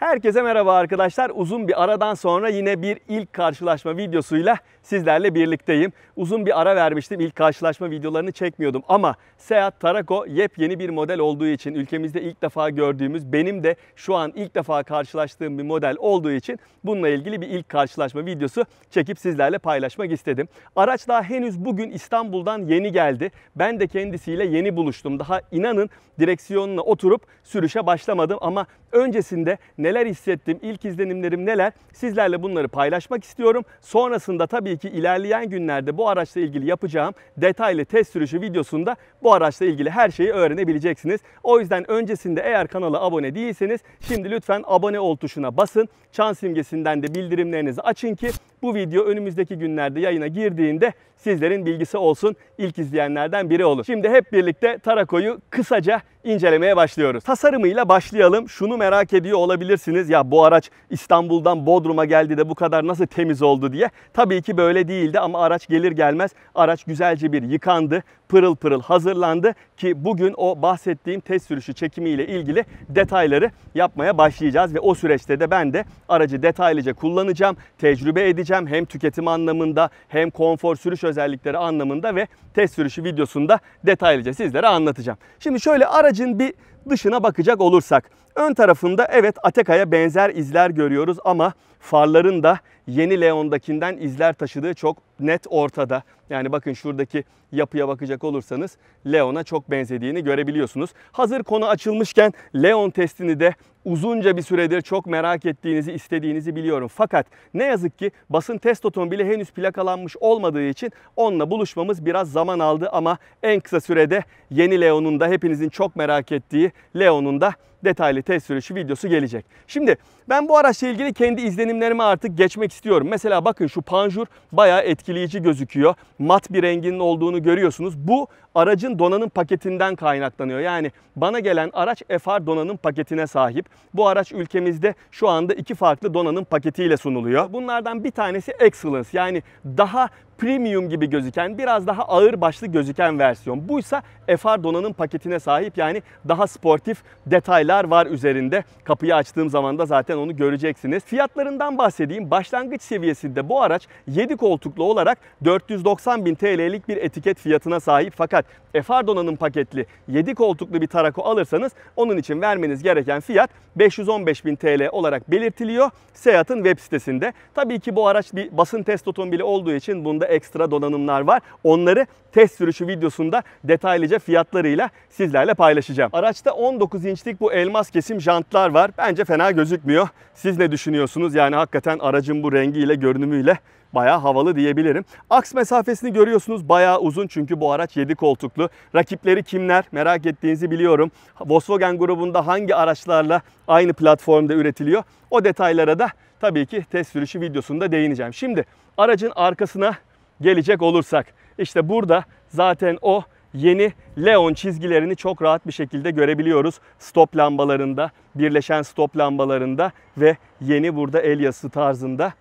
Herkese merhaba arkadaşlar. Uzun bir aradan sonra yine bir ilk karşılaşma videosuyla sizlerle birlikteyim. Uzun bir ara vermiştim. İlk karşılaşma videolarını çekmiyordum ama Seat Tarako yepyeni bir model olduğu için ülkemizde ilk defa gördüğümüz, benim de şu an ilk defa karşılaştığım bir model olduğu için bununla ilgili bir ilk karşılaşma videosu çekip sizlerle paylaşmak istedim. Araç daha henüz bugün İstanbul'dan yeni geldi. Ben de kendisiyle yeni buluştum. Daha inanın direksiyonuna oturup sürüşe başlamadım ama öncesinde ne neler hissettim, ilk izlenimlerim neler sizlerle bunları paylaşmak istiyorum. Sonrasında tabii ki ilerleyen günlerde bu araçla ilgili yapacağım detaylı test sürüşü videosunda bu araçla ilgili her şeyi öğrenebileceksiniz. O yüzden öncesinde eğer kanala abone değilseniz şimdi lütfen abone ol tuşuna basın. Çan simgesinden de bildirimlerinizi açın ki bu video önümüzdeki günlerde yayına girdiğinde sizlerin bilgisi olsun ilk izleyenlerden biri olur. Şimdi hep birlikte Tarako'yu kısaca incelemeye başlıyoruz. Tasarımıyla başlayalım. Şunu merak ediyor olabilirsiniz. Ya bu araç İstanbul'dan Bodrum'a geldi de bu kadar nasıl temiz oldu diye. Tabii ki böyle değildi ama araç gelir gelmez araç güzelce bir yıkandı pırıl pırıl hazırlandı ki bugün o bahsettiğim test sürüşü çekimiyle ilgili detayları yapmaya başlayacağız ve o süreçte de ben de aracı detaylıca kullanacağım, tecrübe edeceğim hem tüketim anlamında hem konfor sürüş özellikleri anlamında ve test sürüşü videosunda detaylıca sizlere anlatacağım. Şimdi şöyle aracın bir Dışına bakacak olursak ön tarafında evet Ateka'ya benzer izler görüyoruz ama farların da yeni Leon'dakinden izler taşıdığı çok net ortada. Yani bakın şuradaki yapıya bakacak olursanız Leon'a çok benzediğini görebiliyorsunuz. Hazır konu açılmışken Leon testini de uzunca bir süredir çok merak ettiğinizi, istediğinizi biliyorum. Fakat ne yazık ki basın test otomobili henüz plakalanmış olmadığı için onunla buluşmamız biraz zaman aldı ama en kısa sürede yeni Leon'un da hepinizin çok merak ettiği Leon'un da detaylı test sürüşü videosu gelecek. Şimdi ben bu araçla ilgili kendi izlenimlerimi artık geçmek istiyorum. Mesela bakın şu panjur bayağı etkileyici gözüküyor. Mat bir renginin olduğunu görüyorsunuz. Bu aracın donanım paketinden kaynaklanıyor. Yani bana gelen araç FR donanım paketine sahip. Bu araç ülkemizde şu anda iki farklı donanım paketiyle sunuluyor. Bunlardan bir tanesi Excellence yani daha premium gibi gözüken biraz daha ağır başlı gözüken versiyon. Bu ise FR donanım paketine sahip yani daha sportif detaylar var üzerinde. Kapıyı açtığım zaman da zaten onu göreceksiniz. Fiyatlarından bahsedeyim. Başlangıç seviyesinde bu araç 7 koltuklu olarak 490 bin TL'lik bir etiket fiyatına sahip. Fakat FR donanım paketli 7 koltuklu bir Tarako alırsanız onun için vermeniz gereken fiyat 515 bin TL olarak belirtiliyor. Seat'ın web sitesinde. Tabii ki bu araç bir basın test otomobili olduğu için bunda ekstra donanımlar var. Onları test sürüşü videosunda detaylıca fiyatlarıyla sizlerle paylaşacağım. Araçta 19 inçlik bu elmas kesim jantlar var. Bence fena gözükmüyor. Siz ne düşünüyorsunuz? Yani hakikaten aracın bu rengiyle, görünümüyle bayağı havalı diyebilirim. Aks mesafesini görüyorsunuz bayağı uzun çünkü bu araç 7 koltuklu. Rakipleri kimler merak ettiğinizi biliyorum. Volkswagen grubunda hangi araçlarla aynı platformda üretiliyor o detaylara da tabii ki test sürüşü videosunda değineceğim. Şimdi aracın arkasına gelecek olursak. işte burada zaten o yeni Leon çizgilerini çok rahat bir şekilde görebiliyoruz. Stop lambalarında, birleşen stop lambalarında ve yeni burada el yazısı tarzında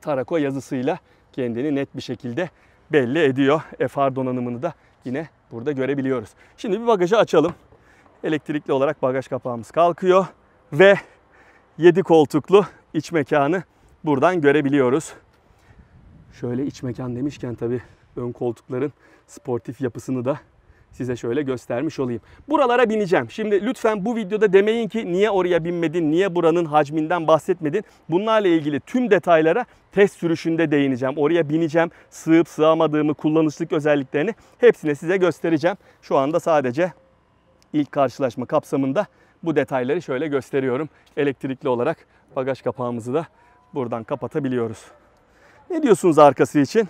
Tarako yazısıyla kendini net bir şekilde belli ediyor. FR donanımını da yine burada görebiliyoruz. Şimdi bir bagajı açalım. Elektrikli olarak bagaj kapağımız kalkıyor ve 7 koltuklu iç mekanı buradan görebiliyoruz. Şöyle iç mekan demişken tabi ön koltukların sportif yapısını da size şöyle göstermiş olayım. Buralara bineceğim. Şimdi lütfen bu videoda demeyin ki niye oraya binmedin, niye buranın hacminden bahsetmedin. Bunlarla ilgili tüm detaylara test sürüşünde değineceğim. Oraya bineceğim, sığıp sığamadığımı, kullanışlık özelliklerini hepsine size göstereceğim. Şu anda sadece ilk karşılaşma kapsamında bu detayları şöyle gösteriyorum. Elektrikli olarak bagaj kapağımızı da buradan kapatabiliyoruz. Ne diyorsunuz arkası için?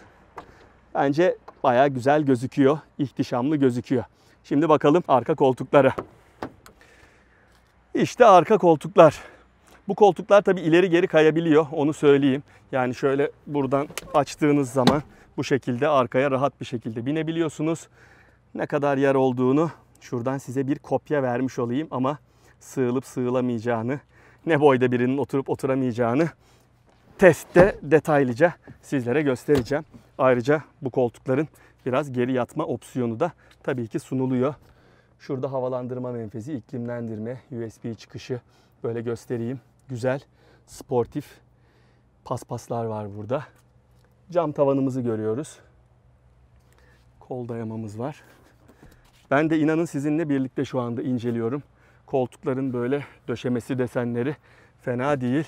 Bence baya güzel gözüküyor. ihtişamlı gözüküyor. Şimdi bakalım arka koltuklara. İşte arka koltuklar. Bu koltuklar tabi ileri geri kayabiliyor onu söyleyeyim. Yani şöyle buradan açtığınız zaman bu şekilde arkaya rahat bir şekilde binebiliyorsunuz. Ne kadar yer olduğunu şuradan size bir kopya vermiş olayım ama sığılıp sığılamayacağını, ne boyda birinin oturup oturamayacağını testte detaylıca sizlere göstereceğim. Ayrıca bu koltukların biraz geri yatma opsiyonu da tabii ki sunuluyor. Şurada havalandırma menfezi, iklimlendirme, USB çıkışı böyle göstereyim. Güzel, sportif paspaslar var burada. Cam tavanımızı görüyoruz. Kol dayamamız var. Ben de inanın sizinle birlikte şu anda inceliyorum. Koltukların böyle döşemesi desenleri fena değil.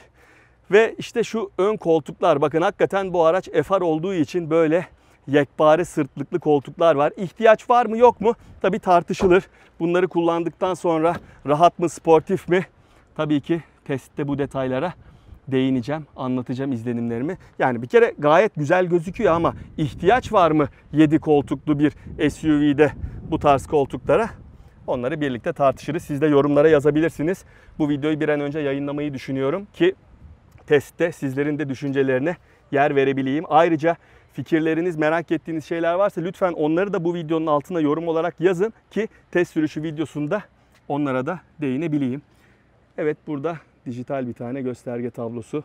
Ve işte şu ön koltuklar bakın hakikaten bu araç FR olduğu için böyle yekpare sırtlıklı koltuklar var. İhtiyaç var mı yok mu? Tabi tartışılır. Bunları kullandıktan sonra rahat mı sportif mi? Tabii ki testte bu detaylara değineceğim, anlatacağım izlenimlerimi. Yani bir kere gayet güzel gözüküyor ama ihtiyaç var mı 7 koltuklu bir SUV'de bu tarz koltuklara? Onları birlikte tartışırız. Siz de yorumlara yazabilirsiniz. Bu videoyu bir an önce yayınlamayı düşünüyorum ki testte sizlerin de düşüncelerine yer verebileyim. Ayrıca fikirleriniz, merak ettiğiniz şeyler varsa lütfen onları da bu videonun altına yorum olarak yazın ki test sürüşü videosunda onlara da değinebileyim. Evet burada dijital bir tane gösterge tablosu,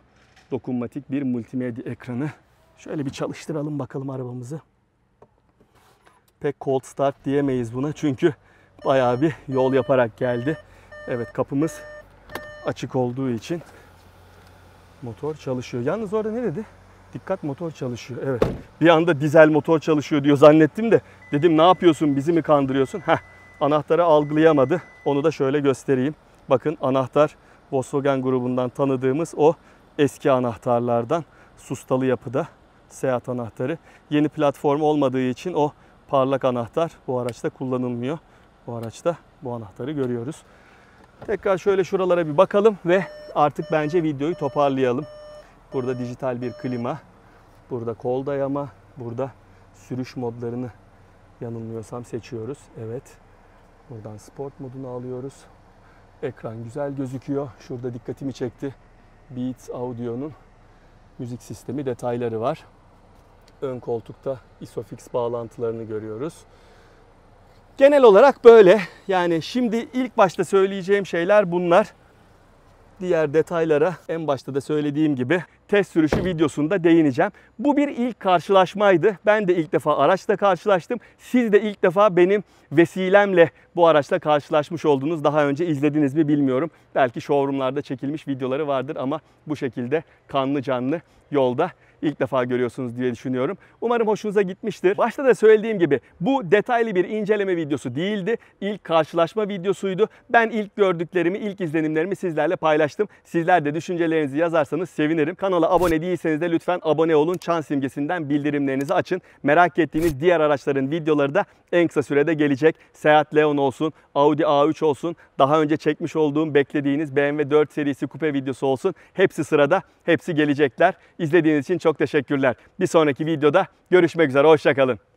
dokunmatik bir multimedya ekranı. Şöyle bir çalıştıralım bakalım arabamızı. Pek cold start diyemeyiz buna çünkü bayağı bir yol yaparak geldi. Evet kapımız açık olduğu için motor çalışıyor. Yalnız orada ne dedi? Dikkat motor çalışıyor. Evet. Bir anda dizel motor çalışıyor diyor zannettim de. Dedim ne yapıyorsun bizi mi kandırıyorsun? Heh. Anahtarı algılayamadı. Onu da şöyle göstereyim. Bakın anahtar Volkswagen grubundan tanıdığımız o eski anahtarlardan sustalı yapıda seyahat anahtarı. Yeni platform olmadığı için o parlak anahtar bu araçta kullanılmıyor. Bu araçta bu anahtarı görüyoruz. Tekrar şöyle şuralara bir bakalım ve artık bence videoyu toparlayalım. Burada dijital bir klima, burada kol dayama, burada sürüş modlarını yanılmıyorsam seçiyoruz. Evet. Buradan sport modunu alıyoruz. Ekran güzel gözüküyor. Şurada dikkatimi çekti. Beats Audio'nun müzik sistemi detayları var. Ön koltukta Isofix bağlantılarını görüyoruz. Genel olarak böyle. Yani şimdi ilk başta söyleyeceğim şeyler bunlar diğer detaylara en başta da söylediğim gibi test sürüşü videosunda değineceğim. Bu bir ilk karşılaşmaydı. Ben de ilk defa araçla karşılaştım. Siz de ilk defa benim vesilemle bu araçla karşılaşmış oldunuz. Daha önce izlediniz mi bilmiyorum. Belki showroomlarda çekilmiş videoları vardır ama bu şekilde kanlı canlı yolda ilk defa görüyorsunuz diye düşünüyorum. Umarım hoşunuza gitmiştir. Başta da söylediğim gibi bu detaylı bir inceleme videosu değildi. İlk karşılaşma videosuydu. Ben ilk gördüklerimi, ilk izlenimlerimi sizlerle paylaştım. Sizler de düşüncelerinizi yazarsanız sevinirim. Kanal Kanala abone değilseniz de lütfen abone olun. Çan simgesinden bildirimlerinizi açın. Merak ettiğiniz diğer araçların videoları da en kısa sürede gelecek. Seat Leon olsun, Audi A3 olsun, daha önce çekmiş olduğum beklediğiniz BMW 4 serisi kupe videosu olsun. Hepsi sırada, hepsi gelecekler. İzlediğiniz için çok teşekkürler. Bir sonraki videoda görüşmek üzere, hoşçakalın.